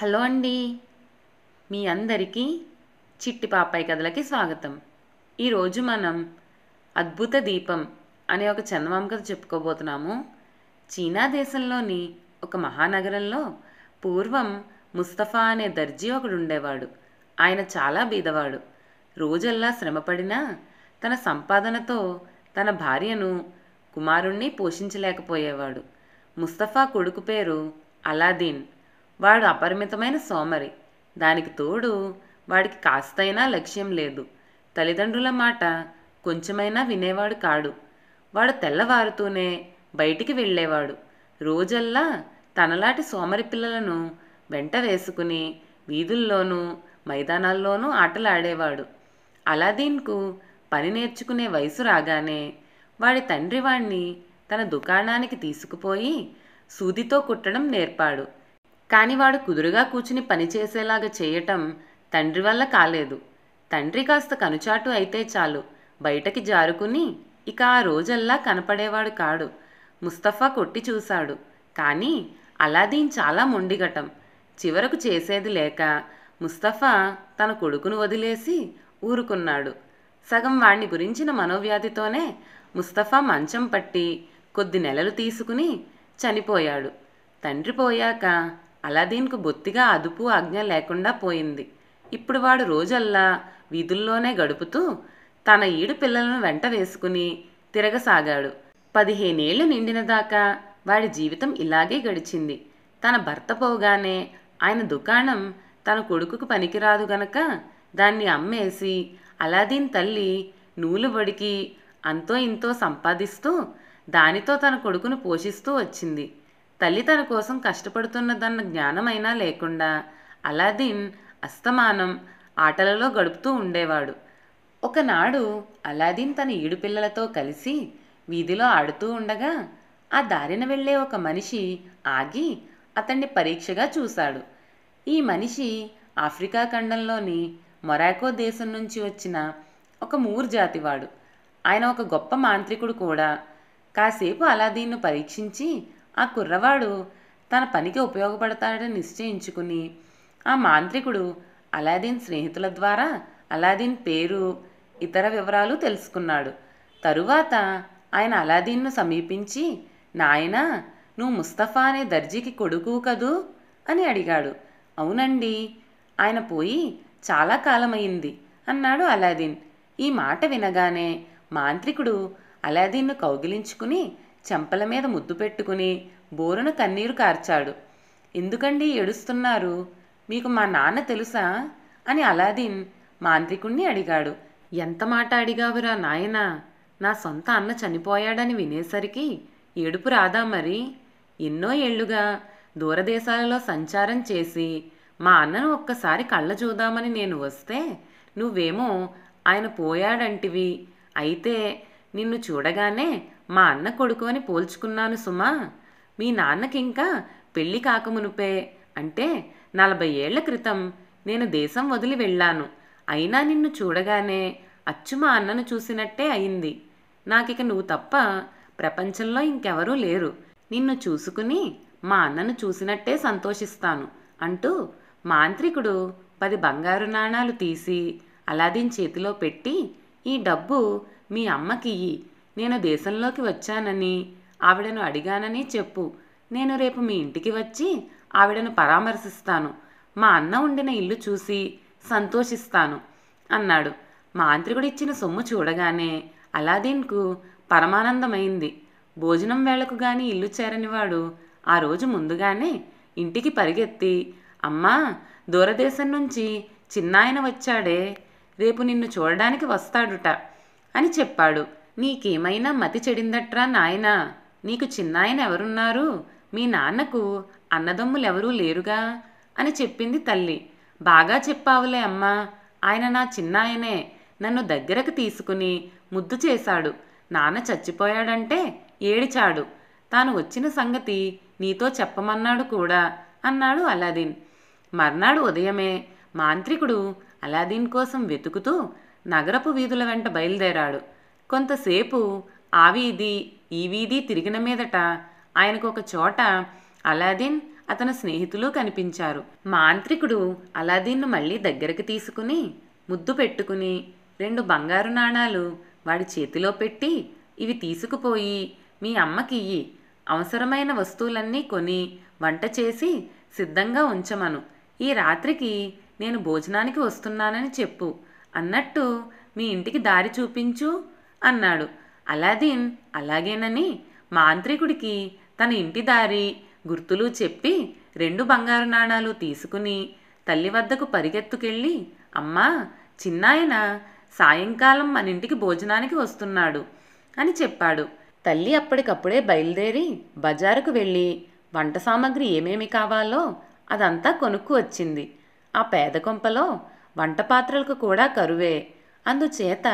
hello అండి మీ అందరికీ చిట్టి పాపాయి కథలకి స్వాగతం ఈరోజు మనం అద్భుత దీపం అనే ఒక చందమామ కథ చెప్పుకోబోతున్నాము చీనా దేశంలోని ఒక మహానగరంలో పూర్వం ముస్తఫా అనే దర్జీ ఒకడు ఉండేవాడు ఆయన చాలా బీదవాడు రోజల్లా శ్రమపడినా తన సంపాదనతో తన భార్యను కుమారుణ్ణి పోషించలేకపోయేవాడు ముస్తఫా కొడుకు పేరు అలాదీన్ వాడు అపరిమితమైన సోమరి దానికి తోడు వాడికి కాస్తైనా లక్ష్యం లేదు తల్లిదండ్రుల మాట కొంచెమైనా వినేవాడు కాడు వాడు తెల్లవారుతూనే బయటికి వెళ్ళేవాడు రోజల్లా తనలాంటి సోమరి పిల్లలను వెంట వేసుకుని వీధుల్లోనూ మైదానాల్లోనూ ఆటలాడేవాడు అలాదీన్కు పని నేర్చుకునే వయసు రాగానే వాడి తండ్రి వాణ్ణి తన దుకాణానికి తీసుకుపోయి సూదితో కుట్టడం నేర్పాడు కాని వాడు కుదురుగా కూర్చుని పనిచేసేలాగా చేయటం తండ్రి వల్ల కాలేదు తండ్రి కాస్త కనుచాటు అయితే చాలు బయటకి జారుకుని ఇక ఆ రోజల్లా కనపడేవాడు కాడు ముస్తఫా కొట్టి చూశాడు కానీ అలాదీన్ చాలా మొండిగటం చివరకు చేసేది లేక ముస్తఫా తన కొడుకును వదిలేసి ఊరుకున్నాడు సగం వాణ్ణి గురించిన మనోవ్యాధితోనే ముస్తఫా మంచం పట్టి కొద్ది నెలలు తీసుకుని చనిపోయాడు తండ్రి పోయాక అలాదీన్కు బొత్తిగా అదుపు ఆజ్ఞ లేకుండా పోయింది ఇప్పుడు వాడు రోజల్లా వీధుల్లోనే గడుపుతూ తన ఈడు పిల్లలను వెంట వేసుకుని తిరగసాగాడు పదిహేనేళ్లు నిండినదాకా వాడి జీవితం ఇలాగే గడిచింది తన భర్త పోగానే ఆయన దుకాణం తన కొడుకుకు పనికిరాదు గనక దాన్ని అమ్మేసి అలాదీన్ తల్లి నూలు వడికి అంతో ఇంతో సంపాదిస్తూ దానితో తన కొడుకును పోషిస్తూ వచ్చింది తల్లి తన కోసం కష్టపడుతున్నదన్న జ్ఞానమైనా లేకుండా అలాదీన్ అస్తమానం ఆటలలో గడుపుతూ ఉండేవాడు ఒకనాడు అలాదీన్ తన ఈడు పిల్లలతో కలిసి వీధిలో ఆడుతూ ఉండగా ఆ దారిన వెళ్ళే ఒక మనిషి ఆగి అతన్ని పరీక్షగా చూశాడు ఈ మనిషి ఆఫ్రికా ఖండంలోని మొరాకో దేశం నుంచి వచ్చిన ఒక మూర్ జాతివాడు ఆయన ఒక గొప్ప మాంత్రికుడు కూడా కాసేపు అలాదీన్ను పరీక్షించి ఆ కుర్రవాడు తన పనికి ఉపయోగపడతాడని నిశ్చయించుకుని ఆ మాంత్రికుడు అలాదీన్ స్నేహితుల ద్వారా అలాదీన్ పేరు ఇతర వివరాలు తెలుసుకున్నాడు తరువాత ఆయన అలాదీన్ను సమీపించి నాయనా నువ్వు ముస్తఫా అనే దర్జీకి కొడుకు కదూ అని అడిగాడు అవునండి ఆయన పోయి చాలా కాలమైంది అన్నాడు అలాదీన్ ఈ మాట వినగానే మాంత్రికుడు అలాదీన్ను కౌగిలించుకుని చెంపల మీద ముద్దు పెట్టుకుని బోరున కన్నీరు కార్చాడు ఎందుకండి ఏడుస్తున్నారు మీకు మా నాన్న తెలుసా అని అలాదీన్ మాంత్రికుణ్ణి అడిగాడు ఎంత మాట అడిగావురా నాయనా నా సొంత అన్న చనిపోయాడని వినేసరికి ఏడుపు రాదా మరి ఎన్నో ఏళ్లుగా దూరదేశాలలో సంచారం చేసి మా అన్నను ఒక్కసారి కళ్ళ చూద్దామని నేను వస్తే నువ్వేమో ఆయన పోయాడంటివి అయితే నిన్ను చూడగానే మా అన్న కొడుకు అని పోల్చుకున్నాను సుమా మీ నాన్నకింకా పెళ్ళి కాకమునుపే అంటే నలభై ఏళ్ల క్రితం నేను దేశం వదిలి వెళ్ళాను అయినా నిన్ను చూడగానే అచ్చు మా అన్నను చూసినట్టే అయింది నాకిక నువ్వు తప్ప ప్రపంచంలో ఇంకెవరూ లేరు నిన్ను చూసుకుని మా అన్నను చూసినట్టే సంతోషిస్తాను అంటూ మాంత్రికుడు పది బంగారు నాణాలు తీసి అలాదిన్ చేతిలో పెట్టి ఈ డబ్బు మీ అమ్మకియ్యి నేను దేశంలోకి వచ్చానని ఆవిడను అడిగానని చెప్పు నేను రేపు మీ ఇంటికి వచ్చి ఆవిడను పరామర్శిస్తాను మా అన్న ఉండిన ఇల్లు చూసి సంతోషిస్తాను అన్నాడు మాంత్రికుడిచ్చిన సొమ్ము చూడగానే అలాదీన్కు పరమానందమైంది భోజనం వేళకు గాని ఇల్లు చేరనివాడు ఆ రోజు ముందుగానే ఇంటికి పరిగెత్తి అమ్మా దూరదేశం నుంచి చిన్నాయన వచ్చాడే రేపు నిన్ను చూడడానికి వస్తాడుట అని చెప్పాడు నీకేమైనా మతి చెడిందట్రా నాయనా నీకు చిన్నాయన ఎవరున్నారు మీ నాన్నకు అన్నదమ్ములెవరూ లేరుగా అని చెప్పింది తల్లి బాగా చెప్పావులే అమ్మా ఆయన నా చిన్నాయనే నన్ను దగ్గరకు తీసుకుని ముద్దు చేశాడు నాన్న చచ్చిపోయాడంటే ఏడిచాడు తాను వచ్చిన సంగతి నీతో చెప్పమన్నాడు కూడా అన్నాడు అలాదీన్ మర్నాడు ఉదయమే మాంత్రికుడు అలాదీన్ కోసం వెతుకుతూ నగరపు వీధుల వెంట బయలుదేరాడు కొంతసేపు ఆ వీధి ఈ వీధి తిరిగిన మీదట ఆయనకు ఒక చోట అలాదీన్ అతని స్నేహితులు కనిపించారు మాంత్రికుడు అలాదిన్ను మళ్ళీ దగ్గరికి తీసుకుని ముద్దు పెట్టుకుని రెండు బంగారు నాణాలు వాడి చేతిలో పెట్టి ఇవి తీసుకుపోయి మీ అమ్మకియ్యి అవసరమైన వస్తువులన్నీ కొని వంట చేసి సిద్ధంగా ఉంచమను ఈ రాత్రికి నేను భోజనానికి వస్తున్నానని చెప్పు అన్నట్టు మీ ఇంటికి దారి చూపించు అన్నాడు అలాదీన్ అలాగేనని మాంత్రికుడికి తన ఇంటి దారి గుర్తులు చెప్పి రెండు బంగారు నాణాలు తీసుకుని తల్లి వద్దకు పరిగెత్తుకెళ్ళి అమ్మా చిన్నాయన సాయంకాలం మన ఇంటికి భోజనానికి వస్తున్నాడు అని చెప్పాడు తల్లి అప్పటికప్పుడే బయలుదేరి బజారుకు వెళ్ళి వంట సామాగ్రి ఏమేమి కావాలో అదంతా కొనుక్కు వచ్చింది ఆ పేద కొంపలో వంట పాత్రలకు కూడా కరువే అందుచేత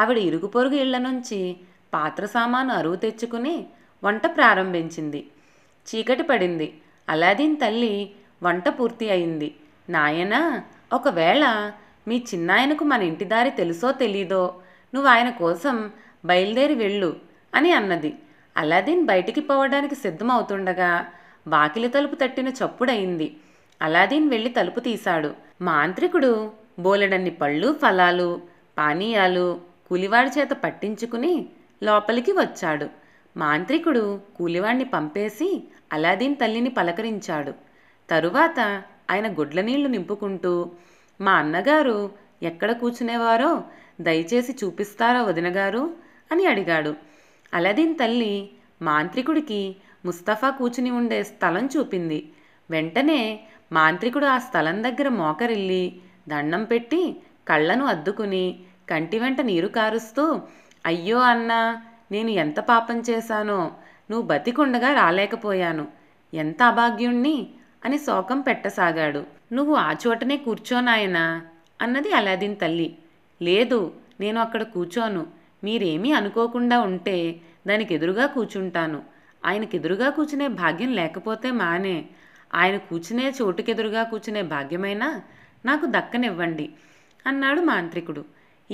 ఆవిడ ఇరుగు పొరుగు ఇళ్ల నుంచి పాత్ర సామాను అరువు తెచ్చుకుని వంట ప్రారంభించింది చీకటి పడింది అలాదీన్ తల్లి వంట పూర్తి అయింది నాయనా ఒకవేళ మీ చిన్నాయనకు మన ఇంటి దారి తెలుసో తెలీదో నువ్వు ఆయన కోసం బయలుదేరి వెళ్ళు అని అన్నది అలాదీన్ బయటికి పోవడానికి సిద్ధమవుతుండగా వాకిలి తలుపు తట్టిన చప్పుడయింది అలాదీన్ వెళ్ళి తలుపు తీశాడు మాంత్రికుడు బోలెడన్ని పళ్ళు ఫలాలు పానీయాలు కూలివాడి చేత పట్టించుకుని లోపలికి వచ్చాడు మాంత్రికుడు కూలివాణ్ణి పంపేసి అలాదీన్ తల్లిని పలకరించాడు తరువాత ఆయన గుడ్ల నీళ్లు నింపుకుంటూ మా అన్నగారు ఎక్కడ కూర్చునేవారో దయచేసి చూపిస్తారా వదినగారు అని అడిగాడు అలాదీన్ తల్లి మాంత్రికుడికి ముస్తఫా కూచుని ఉండే స్థలం చూపింది వెంటనే మాంత్రికుడు ఆ స్థలం దగ్గర మోకరిల్లి దండం పెట్టి కళ్ళను అద్దుకుని కంటి వెంట నీరు కారుస్తూ అయ్యో అన్నా నేను ఎంత పాపం చేశానో నువ్వు బతికుండగా రాలేకపోయాను ఎంత అభాగ్యుణ్ణి అని శోకం పెట్టసాగాడు నువ్వు ఆ చోటనే కూర్చోనాయనా అన్నది అలాదిన్ తల్లి లేదు నేను అక్కడ కూర్చోను మీరేమీ అనుకోకుండా ఉంటే దానికి ఎదురుగా కూర్చుంటాను ఆయనకి ఎదురుగా కూర్చునే భాగ్యం లేకపోతే మానే ఆయన కూర్చునే చోటుకెదురుగా కూర్చునే భాగ్యమైనా నాకు దక్కనివ్వండి అన్నాడు మాంత్రికుడు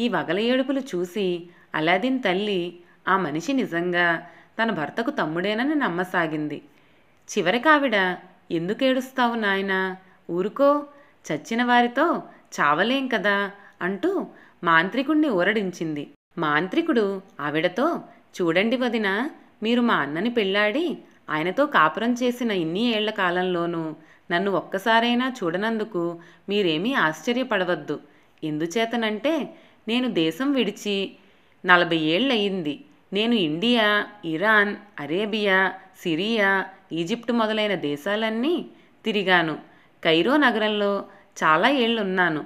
ఈ వగల ఏడుపులు చూసి అలాదిన్ తల్లి ఆ మనిషి నిజంగా తన భర్తకు తమ్ముడేనని నమ్మసాగింది చివరికావిడ ఆవిడ ఎందుకేడుస్తావు నాయనా ఊరుకో చచ్చిన వారితో చావలేం కదా అంటూ మాంత్రికుణ్ణి ఊరడించింది మాంత్రికుడు ఆవిడతో చూడండి వదిన మీరు మా అన్నని పెళ్ళాడి ఆయనతో కాపురం చేసిన ఇన్ని ఏళ్ల కాలంలోనూ నన్ను ఒక్కసారైనా చూడనందుకు మీరేమీ ఆశ్చర్యపడవద్దు ఎందుచేతనంటే నేను దేశం విడిచి నలభై ఏళ్ళయింది నేను India Iran Arabia Syria Egypt మొదలైన దేశాలన్నీ తిరిగాను కైరో నగరంలో చాలా ఏళ్ళున్నాను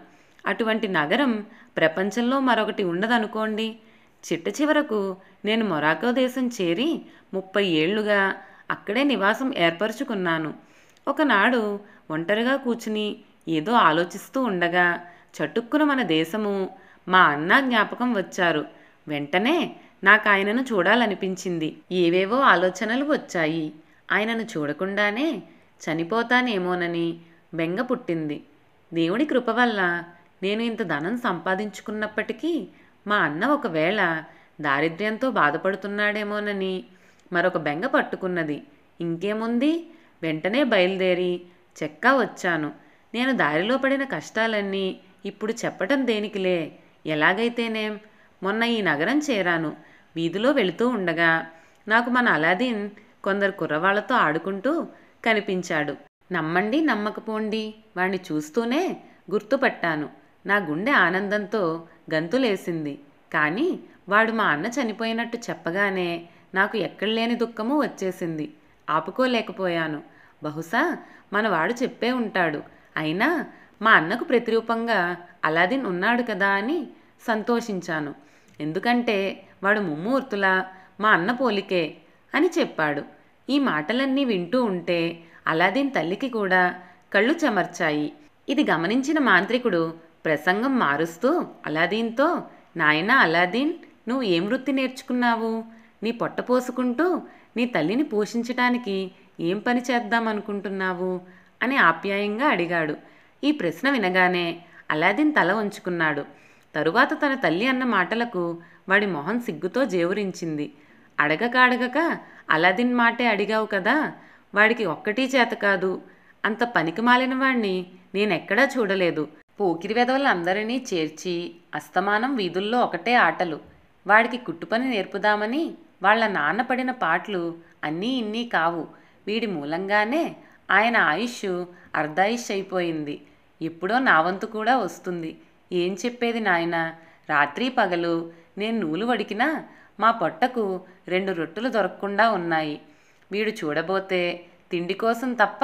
అటువంటి నగరం ప్రపంచంలో మరొకటి ఉండదనుకోండి చిట్ట చివరకు నేను మొరాకో దేశం చేరి ముప్పై ఏళ్లుగా అక్కడే నివాసం ఏర్పరచుకున్నాను ఒకనాడు ఒంటరిగా కూర్చుని ఏదో ఆలోచిస్తూ ఉండగా చటుక్కున మన దేశము మా అన్న జ్ఞాపకం వచ్చారు వెంటనే నాకు ఆయనను చూడాలనిపించింది ఏవేవో ఆలోచనలు వచ్చాయి ఆయనను చూడకుండానే చనిపోతానేమోనని బెంగ పుట్టింది దేవుడి కృప వల్ల నేను ఇంత ధనం సంపాదించుకున్నప్పటికీ మా అన్న ఒకవేళ దారిద్ర్యంతో బాధపడుతున్నాడేమోనని మరొక బెంగ పట్టుకున్నది ఇంకేముంది వెంటనే బయలుదేరి చెక్కా వచ్చాను నేను దారిలో పడిన కష్టాలన్నీ ఇప్పుడు చెప్పటం దేనికిలే ఎలాగైతేనేం మొన్న ఈ నగరం చేరాను వీధిలో వెళుతూ ఉండగా నాకు మన అలాదీన్ కొందరు కుర్రవాళ్లతో ఆడుకుంటూ కనిపించాడు నమ్మండి నమ్మకపోండి వాణ్ణి చూస్తూనే గుర్తుపట్టాను నా గుండె ఆనందంతో గంతులేసింది కానీ వాడు మా అన్న చనిపోయినట్టు చెప్పగానే నాకు ఎక్కడలేని దుఃఖము వచ్చేసింది ఆపుకోలేకపోయాను బహుశా మనవాడు చెప్పే ఉంటాడు అయినా మా అన్నకు ప్రతిరూపంగా అలాదిన్ ఉన్నాడు కదా అని సంతోషించాను ఎందుకంటే వాడు ముమ్మూర్తులా మా అన్న పోలికే అని చెప్పాడు ఈ మాటలన్నీ వింటూ ఉంటే అలాదిన్ తల్లికి కూడా కళ్ళు చెమర్చాయి ఇది గమనించిన మాంత్రికుడు ప్రసంగం మారుస్తూ అలాదీన్తో నాయన అలాదీన్ నువ్వు ఏం వృత్తి నేర్చుకున్నావు నీ పొట్ట పోసుకుంటూ నీ తల్లిని పోషించటానికి ఏం పని చేద్దాం అనుకుంటున్నావు అని ఆప్యాయంగా అడిగాడు ఈ ప్రశ్న వినగానే అలాదిన్ తల ఉంచుకున్నాడు తరువాత తన తల్లి అన్న మాటలకు వాడి మొహం సిగ్గుతో జేవురించింది అడగక అడగక అలాదిన్ మాటే అడిగావు కదా వాడికి ఒక్కటీ చేత కాదు అంత పనికి మాలిన వాణ్ణి నేనెక్కడా చూడలేదు పోకిరి వెదవులందరినీ చేర్చి అస్తమానం వీధుల్లో ఒకటే ఆటలు వాడికి కుట్టుపని నేర్పుదామని వాళ్ళ నాన్న పడిన పాటలు అన్నీ ఇన్నీ కావు వీడి మూలంగానే ఆయన ఆయుష్ అర్ధాయుష్ అయిపోయింది ఎప్పుడో నా వంతు కూడా వస్తుంది ఏం చెప్పేది నాయన రాత్రి పగలు నేను నూలు వడికినా మా పొట్టకు రెండు రొట్టెలు దొరకకుండా ఉన్నాయి వీడు చూడబోతే తిండి కోసం తప్ప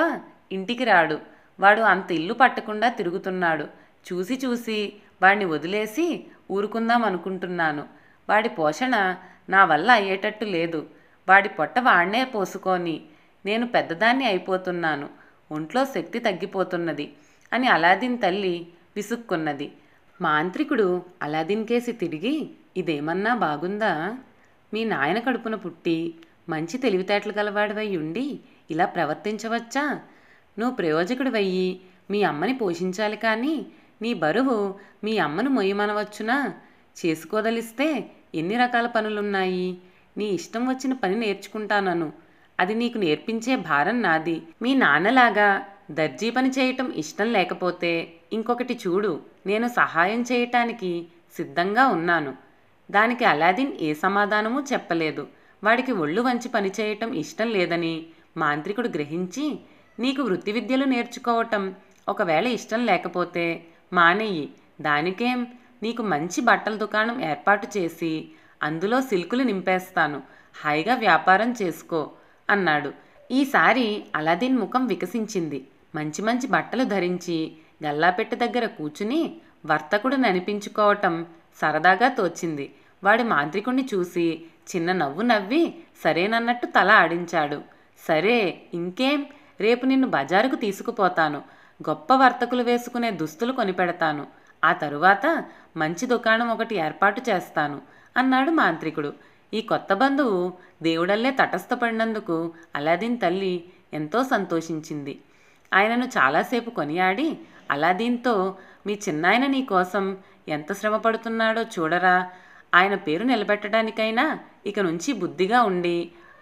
ఇంటికి రాడు వాడు అంత ఇల్లు పట్టకుండా తిరుగుతున్నాడు చూసి చూసి వాడిని వదిలేసి ఊరుకుందాం అనుకుంటున్నాను వాడి పోషణ నా వల్ల అయ్యేటట్టు లేదు వాడి పొట్ట వాణ్ణే పోసుకొని నేను పెద్దదాన్ని అయిపోతున్నాను ఒంట్లో శక్తి తగ్గిపోతున్నది అని అలాదిన్ తల్లి విసుక్కున్నది మాంత్రికుడు అలాదిన్ కేసి తిరిగి ఇదేమన్నా బాగుందా మీ నాయన కడుపున పుట్టి మంచి తెలివితేటలు గలవాడివై ఉండి ఇలా ప్రవర్తించవచ్చా నువ్వు ప్రయోజకుడివయ్యి మీ అమ్మని పోషించాలి కానీ నీ బరువు మీ అమ్మను మొయ్యమనవచ్చునా చేసుకోదలిస్తే ఎన్ని రకాల పనులున్నాయి నీ ఇష్టం వచ్చిన పని నేర్చుకుంటానను అది నీకు నేర్పించే భారం నాది మీ నాన్నలాగా దర్జీ పని చేయటం ఇష్టం లేకపోతే ఇంకొకటి చూడు నేను సహాయం చేయటానికి సిద్ధంగా ఉన్నాను దానికి అలాదిన్ ఏ సమాధానమూ చెప్పలేదు వాడికి ఒళ్ళు వంచి పనిచేయటం ఇష్టం లేదని మాంత్రికుడు గ్రహించి నీకు వృత్తి విద్యలు నేర్చుకోవటం ఒకవేళ ఇష్టం లేకపోతే మానేయి దానికేం నీకు మంచి బట్టల దుకాణం ఏర్పాటు చేసి అందులో సిల్కులు నింపేస్తాను హాయిగా వ్యాపారం చేసుకో అన్నాడు ఈసారి అలాదిన్ ముఖం వికసించింది మంచి మంచి బట్టలు ధరించి గల్లాపెట్టె దగ్గర కూర్చుని వర్తకుడు ననిపించుకోవటం సరదాగా తోచింది వాడి మాంత్రికుణ్ణి చూసి చిన్న నవ్వు నవ్వి సరేనన్నట్టు తల ఆడించాడు సరే ఇంకేం రేపు నిన్ను బజారుకు తీసుకుపోతాను గొప్ప వర్తకులు వేసుకునే దుస్తులు కొనిపెడతాను ఆ తరువాత మంచి దుకాణం ఒకటి ఏర్పాటు చేస్తాను అన్నాడు మాంత్రికుడు ఈ కొత్త బంధువు దేవుడల్లే తటస్థపడినందుకు అలాదిన్ తల్లి ఎంతో సంతోషించింది ఆయనను చాలాసేపు కొనియాడి అలా దీంతో మీ చిన్నాయన నీకోసం ఎంత శ్రమ పడుతున్నాడో చూడరా ఆయన పేరు నిలబెట్టడానికైనా ఇక నుంచి బుద్ధిగా ఉండి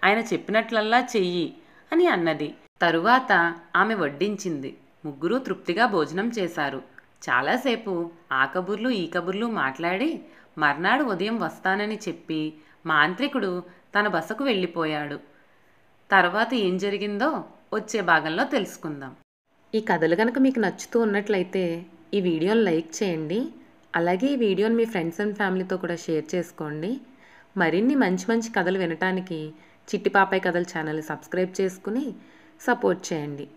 ఆయన చెప్పినట్లల్లా చెయ్యి అని అన్నది తరువాత ఆమె వడ్డించింది ముగ్గురూ తృప్తిగా భోజనం చేశారు చాలాసేపు ఆ కబుర్లు ఈ కబుర్లు మాట్లాడి మర్నాడు ఉదయం వస్తానని చెప్పి మాంత్రికుడు తన బసకు వెళ్ళిపోయాడు తర్వాత ఏం జరిగిందో వచ్చే భాగంలో తెలుసుకుందాం ఈ కథలు కనుక మీకు నచ్చుతూ ఉన్నట్లయితే ఈ వీడియోని లైక్ చేయండి అలాగే ఈ వీడియోని మీ ఫ్రెండ్స్ అండ్ ఫ్యామిలీతో కూడా షేర్ చేసుకోండి మరిన్ని మంచి మంచి కథలు వినటానికి చిట్టిపాపాయి కథల ఛానల్ సబ్స్క్రైబ్ చేసుకుని సపోర్ట్ చేయండి